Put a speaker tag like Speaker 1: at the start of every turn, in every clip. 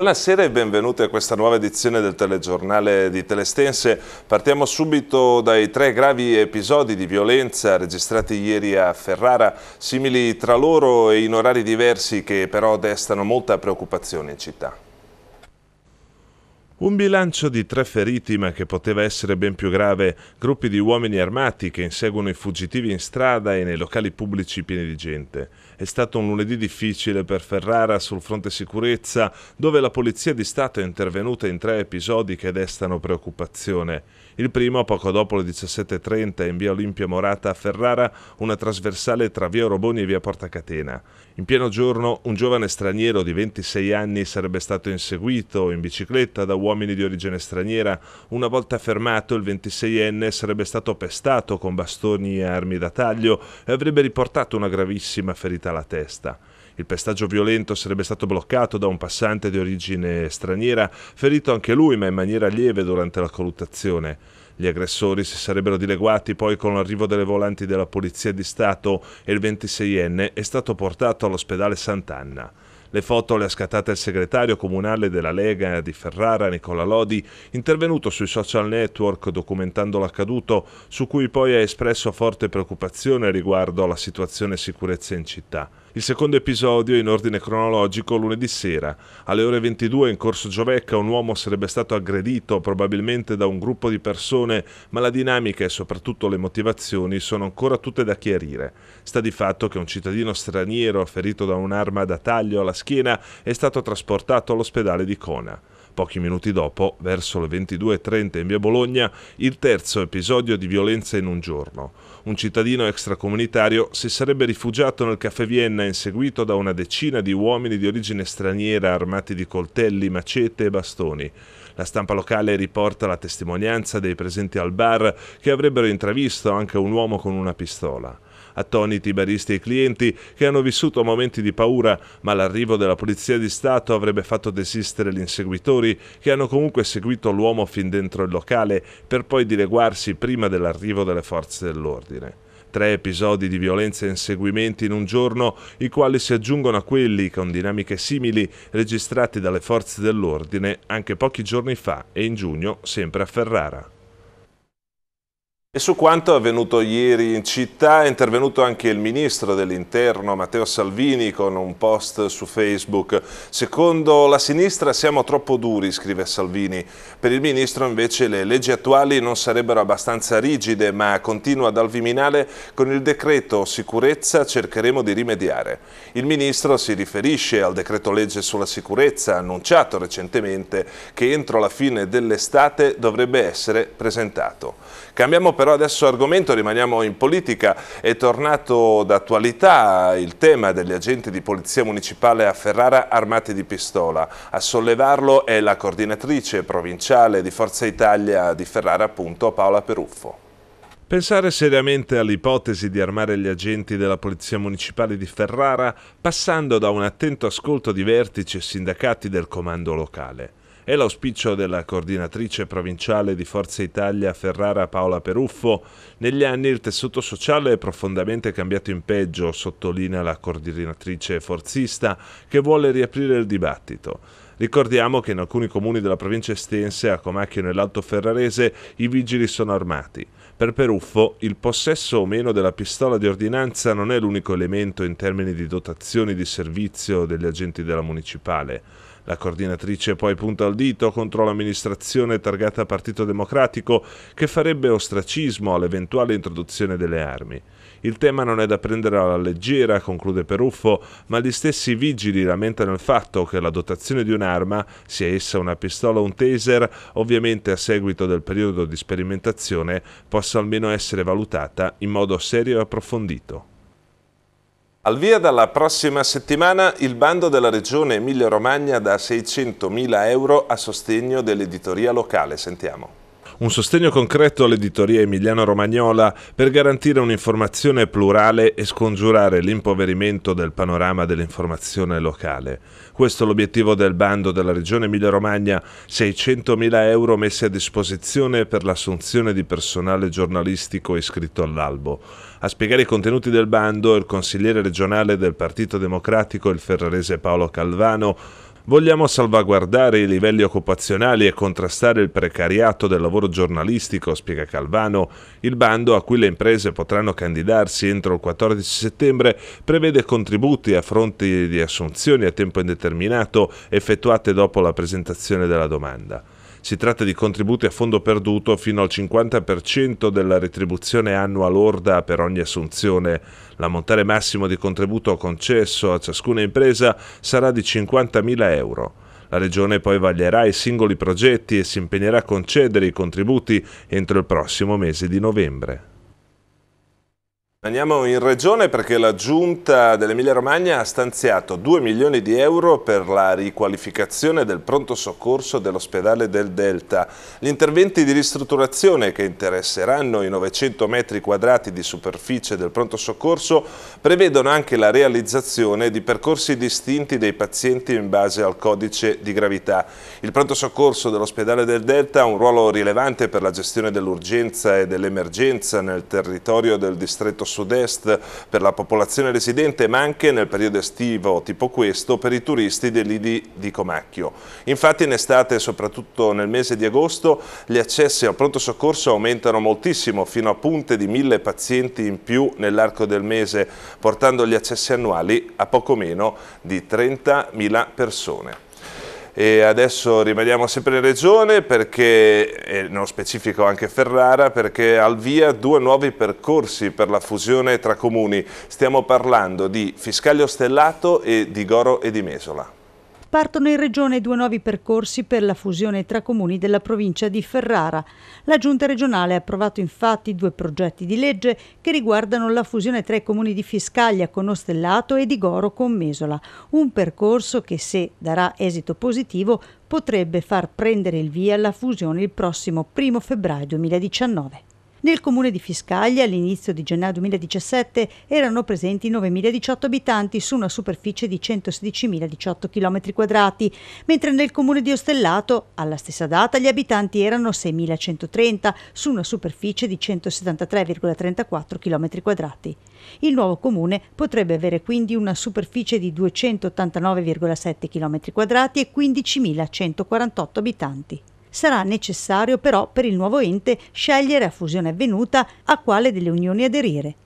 Speaker 1: Buonasera e benvenuti a questa nuova edizione del telegiornale di Telestense. Partiamo subito dai tre gravi episodi di violenza registrati ieri a Ferrara, simili tra loro e in orari diversi che però destano molta preoccupazione in città. Un bilancio di tre feriti, ma che poteva essere ben più grave, gruppi di uomini armati che inseguono i fuggitivi in strada e nei locali pubblici pieni di gente. È stato un lunedì difficile per Ferrara sul fronte sicurezza, dove la Polizia di Stato è intervenuta in tre episodi che destano preoccupazione. Il primo, poco dopo le 17.30, in via Olimpia Morata a Ferrara, una trasversale tra via Roboni e via Porta Catena. In pieno giorno, un giovane straniero di 26 anni sarebbe stato inseguito in bicicletta da uomini uomini di origine straniera. Una volta fermato, il 26enne sarebbe stato pestato con bastoni e armi da taglio e avrebbe riportato una gravissima ferita alla testa. Il pestaggio violento sarebbe stato bloccato da un passante di origine straniera, ferito anche lui ma in maniera lieve durante la colluttazione. Gli aggressori si sarebbero dileguati poi con l'arrivo delle volanti della Polizia di Stato e il 26enne è stato portato all'ospedale Sant'Anna. Le foto le ha scattate il segretario comunale della Lega di Ferrara, Nicola Lodi, intervenuto sui social network documentando l'accaduto, su cui poi ha espresso forte preoccupazione riguardo alla situazione sicurezza in città. Il secondo episodio, in ordine cronologico, lunedì sera. Alle ore 22 in corso Giovecca un uomo sarebbe stato aggredito probabilmente da un gruppo di persone, ma la dinamica e soprattutto le motivazioni sono ancora tutte da chiarire. Sta di fatto che un cittadino straniero ferito da un'arma da taglio alla schiena è stato trasportato all'ospedale di Kona. Pochi minuti dopo, verso le 22.30 in via Bologna, il terzo episodio di violenza in un giorno. Un cittadino extracomunitario si sarebbe rifugiato nel caffè Vienna inseguito da una decina di uomini di origine straniera armati di coltelli, macete e bastoni. La stampa locale riporta la testimonianza dei presenti al bar che avrebbero intravisto anche un uomo con una pistola attoniti i baristi e i clienti che hanno vissuto momenti di paura, ma l'arrivo della Polizia di Stato avrebbe fatto desistere gli inseguitori che hanno comunque seguito l'uomo fin dentro il locale per poi dileguarsi prima dell'arrivo delle forze dell'ordine tre episodi di violenza e inseguimenti in un giorno, i quali si aggiungono a quelli con dinamiche simili registrati dalle forze dell'ordine anche pochi giorni fa e in giugno sempre a Ferrara. E su quanto avvenuto ieri in città è intervenuto anche il ministro dell'interno Matteo Salvini con un post su Facebook. Secondo la sinistra siamo troppo duri, scrive Salvini. Per il ministro invece le leggi attuali non sarebbero abbastanza rigide, ma continua dal Viminale con il decreto sicurezza cercheremo di rimediare. Il ministro si riferisce al decreto legge sulla sicurezza annunciato recentemente che entro la fine dell'estate dovrebbe essere presentato. Cambiamo però adesso argomento, rimaniamo in politica, è tornato d'attualità il tema degli agenti di polizia municipale a Ferrara armati di pistola. A sollevarlo è la coordinatrice provinciale di Forza Italia di Ferrara, appunto Paola Peruffo. Pensare seriamente all'ipotesi di armare gli agenti della Polizia Municipale di Ferrara passando da un attento ascolto di vertici e sindacati del comando locale. È l'auspicio della coordinatrice provinciale di Forza Italia Ferrara Paola Peruffo. Negli anni il tessuto sociale è profondamente cambiato in peggio, sottolinea la coordinatrice forzista, che vuole riaprire il dibattito. Ricordiamo che in alcuni comuni della provincia estense, a Comacchio nell'Alto Ferrarese, i vigili sono armati. Per Peruffo, il possesso o meno della pistola di ordinanza non è l'unico elemento in termini di dotazioni di servizio degli agenti della municipale. La coordinatrice poi punta il dito contro l'amministrazione targata Partito Democratico che farebbe ostracismo all'eventuale introduzione delle armi. Il tema non è da prendere alla leggera, conclude Peruffo, ma gli stessi vigili lamentano il fatto che la dotazione di un'arma, sia essa una pistola o un taser, ovviamente a seguito del periodo di sperimentazione, possa almeno essere valutata in modo serio e approfondito. Al via dalla prossima settimana il bando della Regione Emilia-Romagna da 600.000 euro a sostegno dell'editoria locale. Sentiamo un sostegno concreto all'editoria emiliano-romagnola per garantire un'informazione plurale e scongiurare l'impoverimento del panorama dell'informazione locale. Questo è l'obiettivo del bando della Regione Emilia-Romagna, 600.000 euro messi a disposizione per l'assunzione di personale giornalistico iscritto all'albo. A spiegare i contenuti del bando il consigliere regionale del Partito Democratico, il ferrarese Paolo Calvano, Vogliamo salvaguardare i livelli occupazionali e contrastare il precariato del lavoro giornalistico, spiega Calvano. Il bando a cui le imprese potranno candidarsi entro il 14 settembre prevede contributi a fronte di assunzioni a tempo indeterminato effettuate dopo la presentazione della domanda. Si tratta di contributi a fondo perduto fino al 50% della retribuzione annua lorda per ogni assunzione. L'ammontare massimo di contributo concesso a ciascuna impresa sarà di 50.000 euro. La Regione poi vaglierà i singoli progetti e si impegnerà a concedere i contributi entro il prossimo mese di novembre. Andiamo in regione perché la giunta dell'Emilia Romagna ha stanziato 2 milioni di euro per la riqualificazione del pronto soccorso dell'ospedale del Delta. Gli interventi di ristrutturazione che interesseranno i 900 metri quadrati di superficie del pronto soccorso prevedono anche la realizzazione di percorsi distinti dei pazienti in base al codice di gravità. Il pronto soccorso dell'ospedale del Delta ha un ruolo rilevante per la gestione dell'urgenza e dell'emergenza nel territorio del distretto sud-est per la popolazione residente ma anche nel periodo estivo tipo questo per i turisti dell'IDI di Comacchio. Infatti in estate, soprattutto nel mese di agosto, gli accessi al pronto soccorso aumentano moltissimo fino a punte di mille pazienti in più nell'arco del mese portando gli accessi annuali a poco meno di 30.000 persone e adesso rimaniamo sempre in regione perché, e nello specifico anche Ferrara, perché al via due nuovi percorsi per la fusione tra comuni. Stiamo parlando di Fiscaglio Stellato e di Goro e di Mesola.
Speaker 2: Partono in regione due nuovi percorsi per la fusione tra comuni della provincia di Ferrara. La giunta regionale ha approvato infatti due progetti di legge che riguardano la fusione tra i comuni di Fiscaglia con Ostellato e di Goro con Mesola, un percorso che se darà esito positivo potrebbe far prendere il via la fusione il prossimo 1 febbraio 2019. Nel comune di Fiscaglia all'inizio di gennaio 2017 erano presenti 9.018 abitanti su una superficie di 116.018 km2, mentre nel comune di Ostellato alla stessa data gli abitanti erano 6.130 su una superficie di 173,34 km2. Il nuovo comune potrebbe avere quindi una superficie di 289,7 km2 e 15.148 abitanti. Sarà necessario però per il nuovo ente scegliere a fusione avvenuta a quale delle unioni aderire.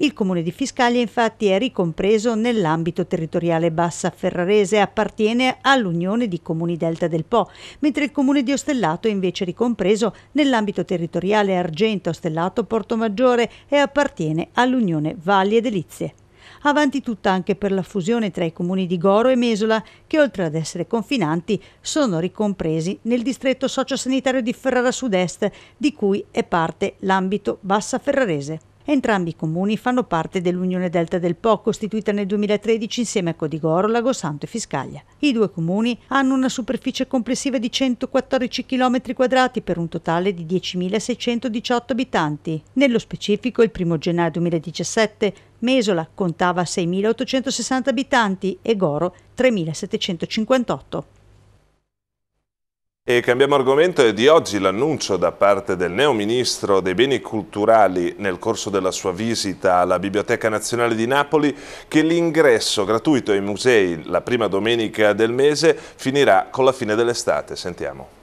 Speaker 2: Il comune di Fiscaglia infatti è ricompreso nell'ambito territoriale bassa ferrarese e appartiene all'Unione di Comuni Delta del Po, mentre il comune di Ostellato è invece ricompreso nell'ambito territoriale argento Ostellato Portomaggiore e appartiene all'Unione Valli Edilizie avanti tutta anche per la fusione tra i comuni di Goro e Mesola, che oltre ad essere confinanti sono ricompresi nel distretto sociosanitario di Ferrara Sud-Est, di cui è parte l'ambito Bassa Ferrarese. Entrambi i comuni fanno parte dell'Unione Delta del Po, costituita nel 2013 insieme a Codigoro, Lagossanto e Fiscaglia. I due comuni hanno una superficie complessiva di 114 km 2 per un totale di 10.618 abitanti. Nello specifico, il 1 gennaio 2017 Mesola contava 6.860 abitanti e Goro 3.758.
Speaker 1: E cambiamo argomento e di oggi l'annuncio da parte del neo ministro dei beni culturali nel corso della sua visita alla Biblioteca Nazionale di Napoli che l'ingresso gratuito ai musei la prima domenica del mese finirà con la fine dell'estate. Sentiamo.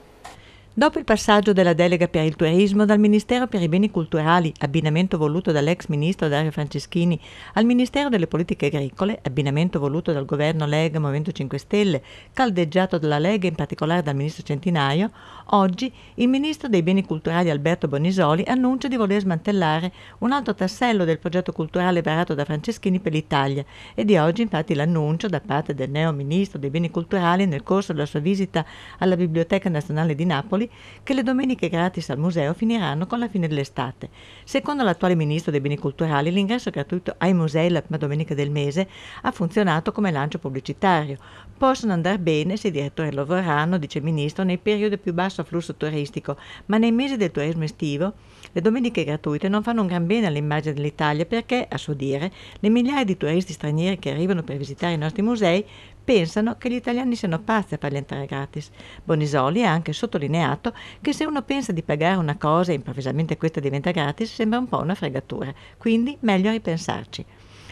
Speaker 3: Dopo il passaggio della delega per il turismo dal Ministero per i beni culturali, abbinamento voluto dall'ex ministro Dario Franceschini, al Ministero delle politiche agricole, abbinamento voluto dal governo Lega Movimento 5 Stelle, caldeggiato dalla Lega in particolare dal ministro Centinaio, oggi il ministro dei beni culturali Alberto Bonisoli annuncia di voler smantellare un altro tassello del progetto culturale varato da Franceschini per l'Italia e di oggi infatti l'annuncio da parte del neo ministro dei beni culturali nel corso della sua visita alla Biblioteca Nazionale di Napoli che le domeniche gratis al museo finiranno con la fine dell'estate. Secondo l'attuale ministro dei beni culturali, l'ingresso gratuito ai musei la prima domenica del mese ha funzionato come lancio pubblicitario. Possono andare bene se i direttori lo vorranno, dice il ministro, nei periodi più basso afflusso turistico, ma nei mesi del turismo estivo le domeniche gratuite non fanno un gran bene all'immagine dell'Italia perché, a suo dire, le migliaia di turisti stranieri che arrivano per visitare i nostri musei pensano che gli italiani siano pazzi a farli entrare gratis. Bonisoli ha anche sottolineato che se uno pensa di pagare una cosa e improvvisamente questa diventa gratis, sembra un po' una fregatura, quindi meglio ripensarci.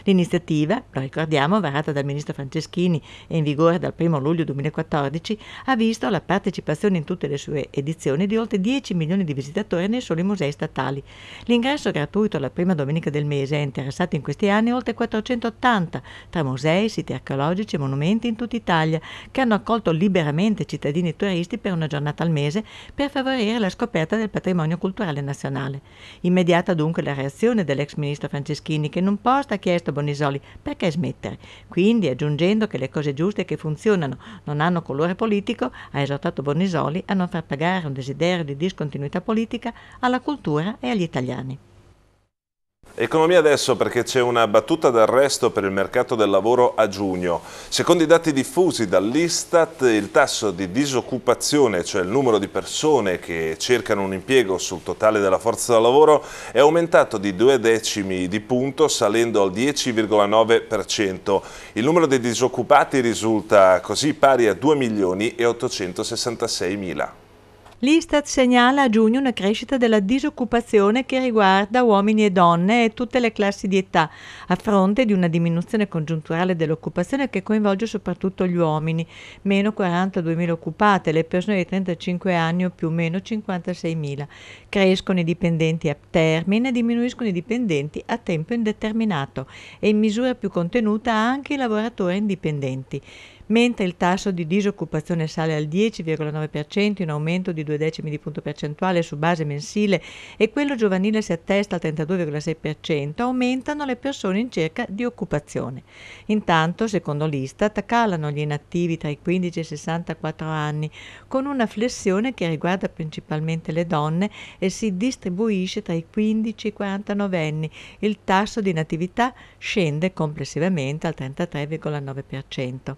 Speaker 3: L'iniziativa, lo ricordiamo, varata dal ministro Franceschini e in vigore dal 1 luglio 2014, ha visto la partecipazione in tutte le sue edizioni di oltre 10 milioni di visitatori nei soli musei statali. L'ingresso gratuito alla prima domenica del mese ha interessato in questi anni oltre 480 tra musei, siti archeologici e monumenti in tutta Italia, che hanno accolto liberamente cittadini e turisti per una giornata al mese per favorire la scoperta del patrimonio culturale nazionale. Immediata dunque la reazione dell'ex ministro Franceschini che in un post ha chiesto Bonisoli, perché smettere? Quindi, aggiungendo che le cose giuste che funzionano non hanno colore politico, ha esortato Bonisoli a non far pagare un desiderio di discontinuità politica alla cultura e agli italiani.
Speaker 1: Economia adesso perché c'è una battuta d'arresto per il mercato del lavoro a giugno. Secondo i dati diffusi dall'Istat, il tasso di disoccupazione, cioè il numero di persone che cercano un impiego sul totale della forza del lavoro, è aumentato di due decimi di punto, salendo al 10,9%. Il numero dei disoccupati risulta così pari a 2 milioni e 866 mila.
Speaker 3: L'Istat segnala a giugno una crescita della disoccupazione che riguarda uomini e donne e tutte le classi di età, a fronte di una diminuzione congiunturale dell'occupazione che coinvolge soprattutto gli uomini, meno 42.000 occupate, le persone di 35 anni o più meno 56.000. Crescono i dipendenti a termine, diminuiscono i dipendenti a tempo indeterminato e in misura più contenuta anche i lavoratori indipendenti mentre il tasso di disoccupazione sale al 10,9% in aumento di due decimi di punto percentuale su base mensile e quello giovanile si attesta al 32,6%, aumentano le persone in cerca di occupazione. Intanto, secondo l'Istat, calano gli inattivi tra i 15 e i 64 anni, con una flessione che riguarda principalmente le donne e si distribuisce tra i 15 e i 49 anni. Il tasso di inattività scende complessivamente al 33,9%.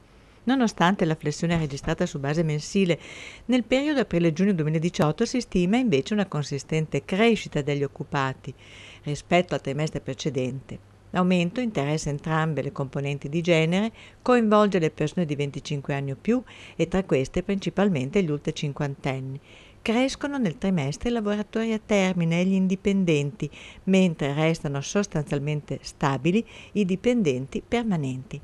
Speaker 3: Nonostante la flessione registrata su base mensile, nel periodo aprile-giugno 2018 si stima invece una consistente crescita degli occupati rispetto al trimestre precedente. L'aumento interessa entrambe le componenti di genere, coinvolge le persone di 25 anni o più e tra queste principalmente gli ultra cinquantenni. Crescono nel trimestre i lavoratori a termine e gli indipendenti, mentre restano sostanzialmente stabili i dipendenti permanenti.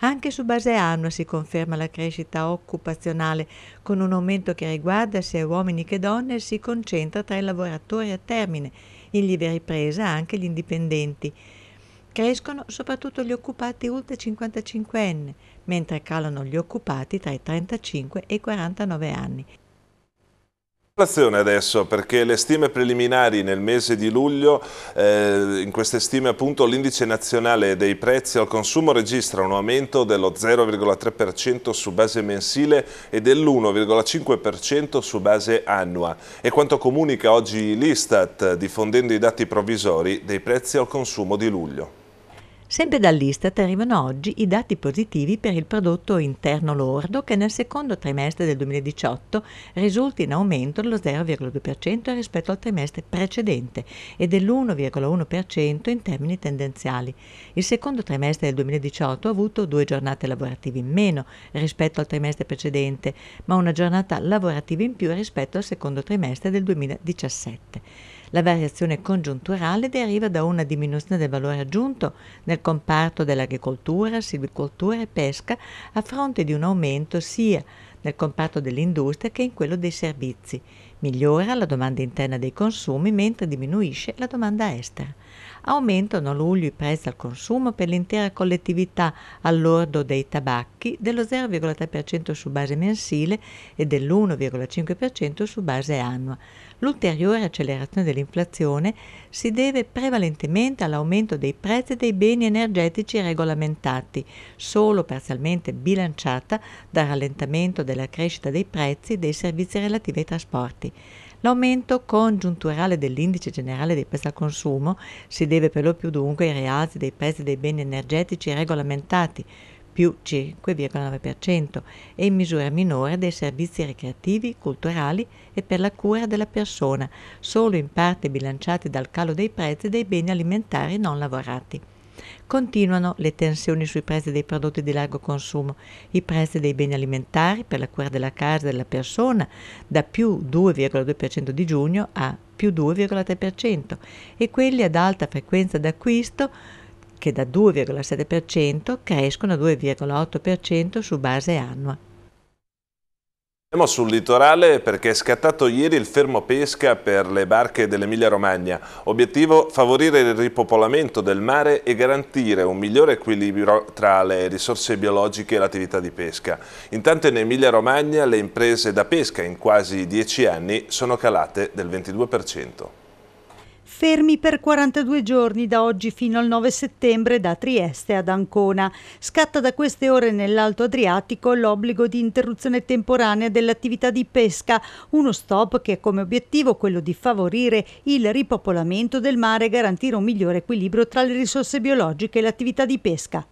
Speaker 3: Anche su base annua si conferma la crescita occupazionale, con un aumento che riguarda sia uomini che donne e si concentra tra i lavoratori a termine, in libera ripresa anche gli indipendenti. Crescono soprattutto gli occupati oltre 55enne, mentre calano gli occupati tra i 35 e i 49 anni.
Speaker 1: Inflazione adesso perché le stime preliminari nel mese di luglio, eh, in queste stime appunto l'indice nazionale dei prezzi al consumo registra un aumento dello 0,3% su base mensile e dell'1,5% su base annua. È quanto comunica oggi l'Istat diffondendo i dati provvisori dei prezzi al consumo di luglio.
Speaker 3: Sempre dall'Istat arrivano oggi i dati positivi per il prodotto interno lordo che nel secondo trimestre del 2018 risulta in aumento dello 0,2% rispetto al trimestre precedente e dell'1,1% in termini tendenziali. Il secondo trimestre del 2018 ha avuto due giornate lavorative in meno rispetto al trimestre precedente, ma una giornata lavorativa in più rispetto al secondo trimestre del 2017. La variazione congiunturale deriva da una diminuzione del valore aggiunto nel comparto dell'agricoltura, silvicoltura e pesca a fronte di un aumento sia nel comparto dell'industria che in quello dei servizi. Migliora la domanda interna dei consumi mentre diminuisce la domanda estera aumentano a luglio i prezzi al consumo per l'intera collettività all'ordo dei tabacchi dello 0,3% su base mensile e dell'1,5% su base annua. L'ulteriore accelerazione dell'inflazione si deve prevalentemente all'aumento dei prezzi dei beni energetici regolamentati, solo parzialmente bilanciata dal rallentamento della crescita dei prezzi dei servizi relativi ai trasporti. L'aumento congiunturale dell'indice generale dei prezzi al consumo si deve per lo più dunque ai rialzi dei prezzi dei beni energetici regolamentati più 5,9% e in misura minore dei servizi ricreativi, culturali e per la cura della persona, solo in parte bilanciati dal calo dei prezzi dei beni alimentari non lavorati. Continuano le tensioni sui prezzi dei prodotti di largo consumo, i prezzi dei beni alimentari per la cura della casa e della persona da più 2,2% di giugno a più 2,3% e quelli ad alta frequenza d'acquisto che da 2,7% crescono a 2,8% su base annua.
Speaker 1: Siamo sul litorale perché è scattato ieri il fermo pesca per le barche dell'Emilia Romagna. Obiettivo favorire il ripopolamento del mare e garantire un migliore equilibrio tra le risorse biologiche e l'attività di pesca. Intanto in Emilia Romagna le imprese da pesca in quasi dieci anni sono calate del 22%
Speaker 2: fermi per 42 giorni da oggi fino al 9 settembre da Trieste ad Ancona. Scatta da queste ore nell'Alto Adriatico l'obbligo di interruzione temporanea dell'attività di pesca, uno stop che ha come obiettivo quello di favorire il ripopolamento del mare e garantire un migliore equilibrio tra le risorse biologiche e l'attività di pesca.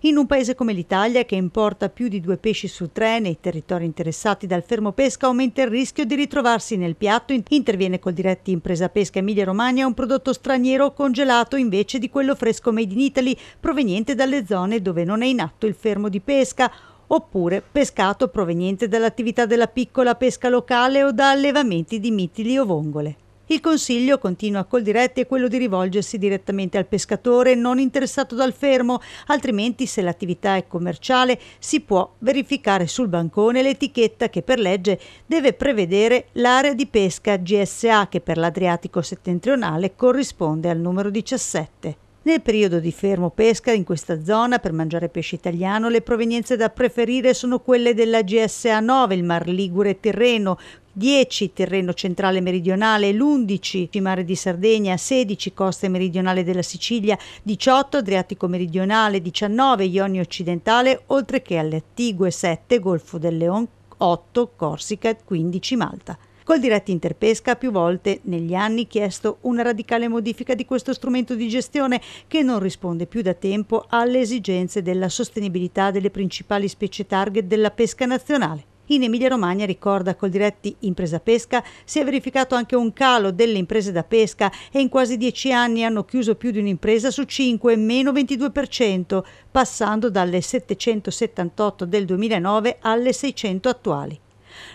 Speaker 2: In un paese come l'Italia, che importa più di due pesci su tre nei territori interessati dal fermo pesca, aumenta il rischio di ritrovarsi nel piatto. Interviene col diretti Impresa Pesca Emilia Romagna un prodotto straniero congelato invece di quello fresco made in Italy, proveniente dalle zone dove non è in atto il fermo di pesca oppure pescato proveniente dall'attività della piccola pesca locale o da allevamenti di mitili o vongole. Il consiglio, continua col diretto, è quello di rivolgersi direttamente al pescatore non interessato dal fermo, altrimenti se l'attività è commerciale si può verificare sul bancone l'etichetta che per legge deve prevedere l'area di pesca GSA che per l'Adriatico settentrionale corrisponde al numero 17. Nel periodo di fermo pesca in questa zona per mangiare pesce italiano le provenienze da preferire sono quelle della GSA 9, il Mar Ligure Terreno, 10 terreno centrale meridionale, l'11 mare di Sardegna, 16 costa meridionale della Sicilia, 18 Adriatico meridionale, 19 Ionio occidentale, oltre che alle Attigue 7 Golfo del Leone, 8 Corsica, e 15 Malta. Col diretti Interpesca ha più volte negli anni chiesto una radicale modifica di questo strumento di gestione che non risponde più da tempo alle esigenze della sostenibilità delle principali specie target della pesca nazionale. In Emilia-Romagna, ricorda col diretti Impresa Pesca, si è verificato anche un calo delle imprese da pesca e in quasi dieci anni hanno chiuso più di un'impresa su cinque, meno 22%, passando dalle 778 del 2009 alle 600 attuali.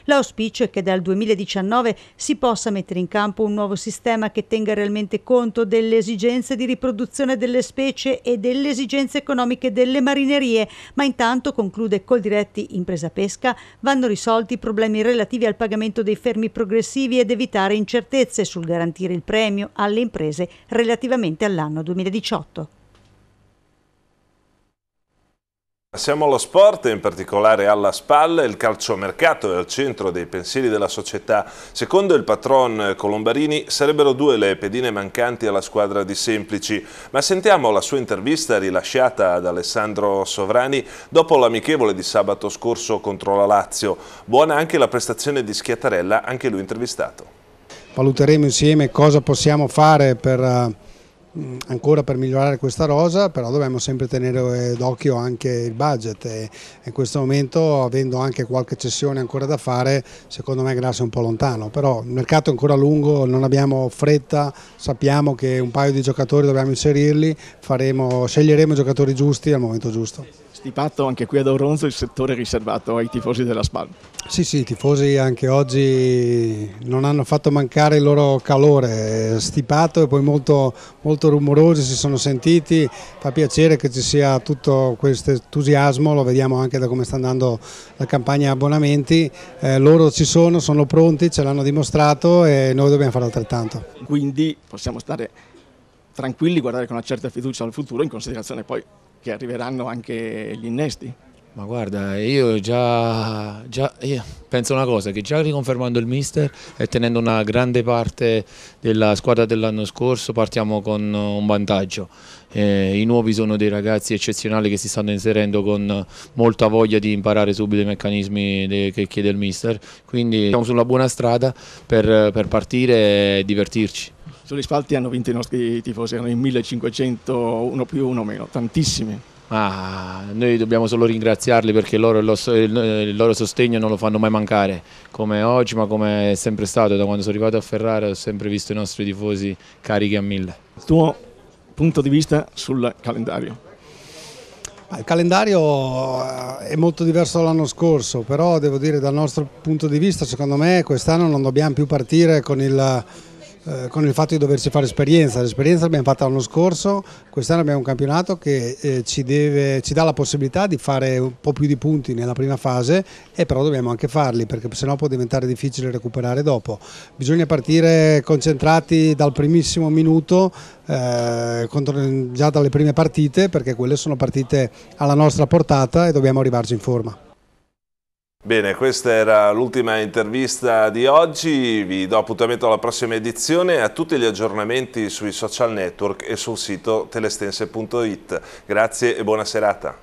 Speaker 2: L'auspicio è che dal 2019 si possa mettere in campo un nuovo sistema che tenga realmente conto delle esigenze di riproduzione delle specie e delle esigenze economiche delle marinerie, ma intanto, conclude Coldiretti Impresa Pesca, vanno risolti i problemi relativi al pagamento dei fermi progressivi ed evitare incertezze sul garantire il premio alle imprese relativamente all'anno 2018.
Speaker 1: Passiamo allo sport, in particolare alla spalla, il calciomercato è al centro dei pensieri della società. Secondo il patron Colombarini sarebbero due le pedine mancanti alla squadra di Semplici, ma sentiamo la sua intervista rilasciata ad Alessandro Sovrani dopo l'amichevole di sabato scorso contro la Lazio. Buona anche la prestazione di Schiattarella, anche lui intervistato.
Speaker 4: Valuteremo insieme cosa possiamo fare per eh, Mm, ancora per migliorare questa rosa, però dobbiamo sempre tenere eh, d'occhio anche il budget e in questo momento avendo anche qualche cessione ancora da fare, secondo me Grasso è un po' lontano, però il mercato è ancora lungo, non abbiamo fretta, sappiamo che un paio di giocatori dobbiamo inserirli, faremo, sceglieremo i giocatori giusti al momento giusto.
Speaker 3: Stipato anche qui ad Oronzo il settore riservato ai tifosi della SPAL.
Speaker 4: Sì, sì, i tifosi anche oggi non hanno fatto mancare il loro calore, stipato e poi molto, molto molto rumorosi, si sono sentiti, fa piacere che ci sia tutto questo entusiasmo, lo vediamo anche da come sta andando la campagna abbonamenti, eh, loro ci sono, sono pronti, ce l'hanno dimostrato e noi dobbiamo fare altrettanto.
Speaker 3: Quindi possiamo stare tranquilli, guardare con una certa fiducia al futuro in considerazione poi che arriveranno anche gli innesti.
Speaker 4: Ma guarda, io già, già io penso una cosa, che già riconfermando il mister e tenendo una grande parte della squadra dell'anno scorso partiamo con un vantaggio. Eh, I nuovi sono dei ragazzi eccezionali che si stanno inserendo con molta voglia di imparare subito i meccanismi che chiede il mister, quindi siamo sulla buona strada per, per partire e divertirci.
Speaker 3: Sugli spalti hanno vinto i nostri tifosi, erano in 1500, uno più uno meno, tantissimi.
Speaker 4: Ah, noi dobbiamo solo ringraziarli perché loro, il, loro sostegno non lo fanno mai mancare, come oggi ma come è sempre stato, da quando sono arrivato a Ferrara ho sempre visto i nostri tifosi carichi a mille. Il tuo punto di vista sul calendario? Il calendario eh, è molto diverso dall'anno scorso, però devo dire dal nostro punto di vista secondo me quest'anno non dobbiamo più partire con il eh, con il fatto di doversi fare esperienza. L'esperienza l'abbiamo fatta l'anno scorso, quest'anno abbiamo un campionato che eh, ci, deve, ci, dà la possibilità di fare un po' più di punti nella prima fase e però dobbiamo anche farli perché sennò può diventare difficile recuperare dopo. Bisogna partire concentrati dal primissimo minuto, eh, contro, già dalle prime partite perché quelle sono partite alla nostra portata e dobbiamo arrivarci in forma.
Speaker 1: Bene, questa era l'ultima intervista di oggi, vi do appuntamento alla prossima edizione e a tutti gli aggiornamenti sui social network e sul sito telestense.it. Grazie e buona serata.